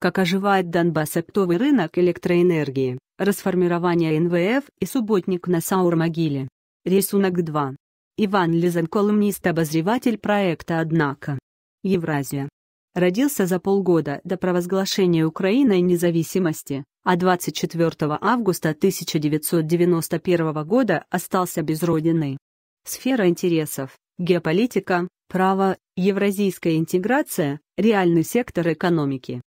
как оживает Донбасс оптовый рынок электроэнергии, расформирование НВФ и субботник на Саур-могиле. Рисунок 2. Иван Лизан колумнист-обозреватель проекта «Однако». Евразия. Родился за полгода до провозглашения Украиной независимости, а 24 августа 1991 года остался без родины. Сфера интересов – геополитика, право, евразийская интеграция, реальный сектор экономики.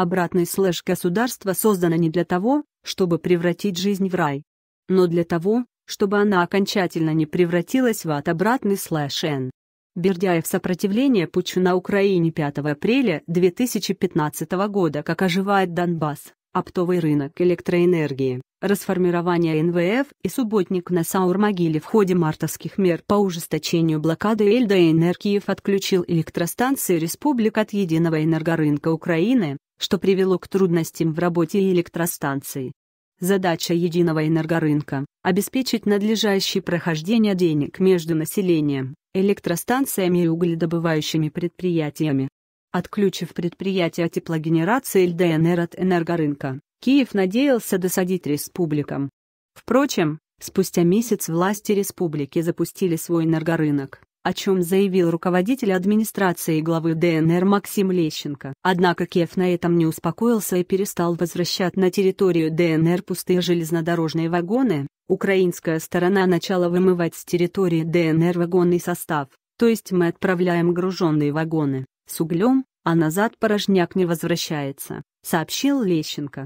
Обратный слэш государства создано не для того, чтобы превратить жизнь в рай, но для того, чтобы она окончательно не превратилась в ад обратный слэш Н. Бердяев сопротивление путчу на Украине 5 апреля 2015 года как оживает Донбасс, оптовый рынок электроэнергии, расформирование НВФ и субботник на Саурмогиле в ходе мартовских мер по ужесточению блокады Эльда Энергиев отключил электростанции республик от единого энергорынка Украины, что привело к трудностям в работе электростанции. Задача единого энергорынка – обеспечить надлежащее прохождение денег между населением, электростанциями и угледобывающими предприятиями. Отключив предприятия теплогенерации ЛДНР от энергорынка, Киев надеялся досадить республикам. Впрочем, спустя месяц власти республики запустили свой энергорынок о чем заявил руководитель администрации главы ДНР Максим Лещенко. Однако Киев на этом не успокоился и перестал возвращать на территорию ДНР пустые железнодорожные вагоны. Украинская сторона начала вымывать с территории ДНР вагонный состав, то есть мы отправляем груженные вагоны с углем, а назад порожняк не возвращается, сообщил Лещенко.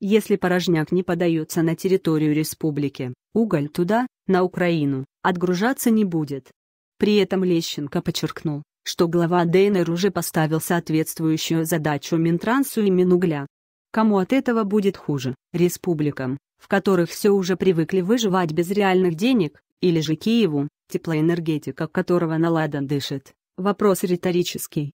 Если порожняк не подается на территорию республики, уголь туда, на Украину, отгружаться не будет. При этом Лещенко подчеркнул, что глава ДНР уже поставил соответствующую задачу Минтрансу и Минугля. Кому от этого будет хуже? Республикам, в которых все уже привыкли выживать без реальных денег, или же Киеву, теплоэнергетика которого наладан дышит? Вопрос риторический.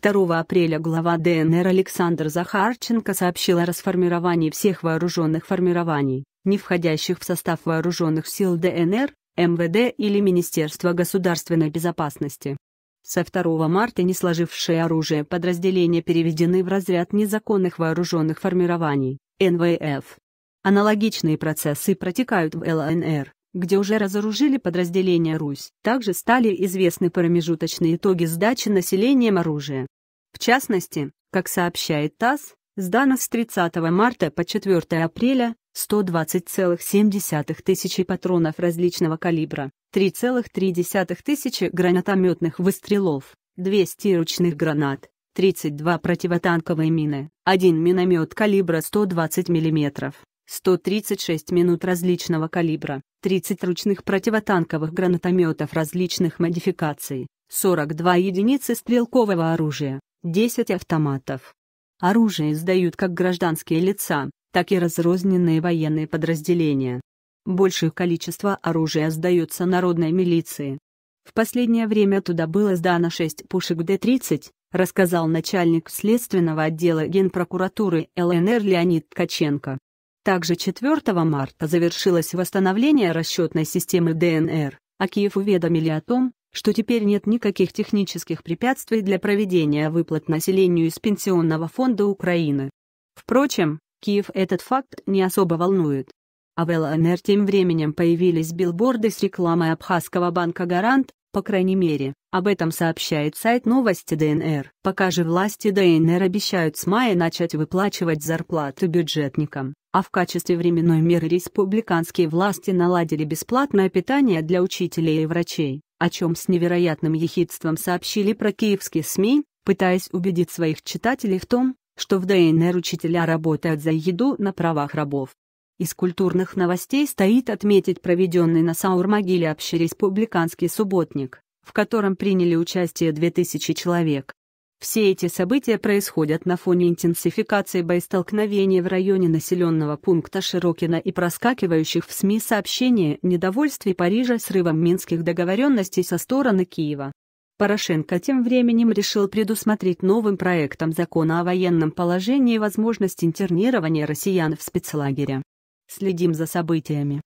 2 апреля глава ДНР Александр Захарченко сообщил о расформировании всех вооруженных формирований, не входящих в состав вооруженных сил ДНР, МВД или Министерства государственной безопасности. Со 2 марта не сложившие оружие подразделения переведены в разряд незаконных вооруженных формирований, НВФ. Аналогичные процессы протекают в ЛНР, где уже разоружили подразделения Русь. Также стали известны промежуточные итоги сдачи населением оружия. В частности, как сообщает ТАСС, сдано с 30 марта по 4 апреля 120,7 тысячи патронов различного калибра, 3,3 тысячи гранатометных выстрелов, 200 ручных гранат, 32 противотанковые мины, 1 миномет калибра 120 мм, 136 минут различного калибра, 30 ручных противотанковых гранатометов различных модификаций, 42 единицы стрелкового оружия, 10 автоматов. Оружие издают как гражданские лица, так и разрозненные военные подразделения. Большее количество оружия сдается народной милиции. В последнее время туда было сдано 6 пушек Д-30, рассказал начальник следственного отдела Генпрокуратуры ЛНР Леонид Ткаченко. Также 4 марта завершилось восстановление расчетной системы ДНР, а Киев уведомили о том, что теперь нет никаких технических препятствий для проведения выплат населению из Пенсионного фонда Украины. Впрочем, Киев этот факт не особо волнует. А в ЛНР тем временем появились билборды с рекламой Абхазского банка «Гарант», по крайней мере, об этом сообщает сайт новости ДНР. Пока же власти ДНР обещают с мая начать выплачивать зарплату бюджетникам, а в качестве временной меры республиканские власти наладили бесплатное питание для учителей и врачей, о чем с невероятным ехидством сообщили про киевские СМИ, пытаясь убедить своих читателей в том, что в ДНР учителя работают за еду на правах рабов. Из культурных новостей стоит отметить проведенный на Саур-могиле Саурмогиле общереспубликанский субботник, в котором приняли участие 2000 человек. Все эти события происходят на фоне интенсификации боестолкновений в районе населенного пункта Широкина и проскакивающих в СМИ сообщений о Парижа срывом минских договоренностей со стороны Киева. Порошенко тем временем решил предусмотреть новым проектом закона о военном положении возможность интернирования россиян в спецлагере. Следим за событиями.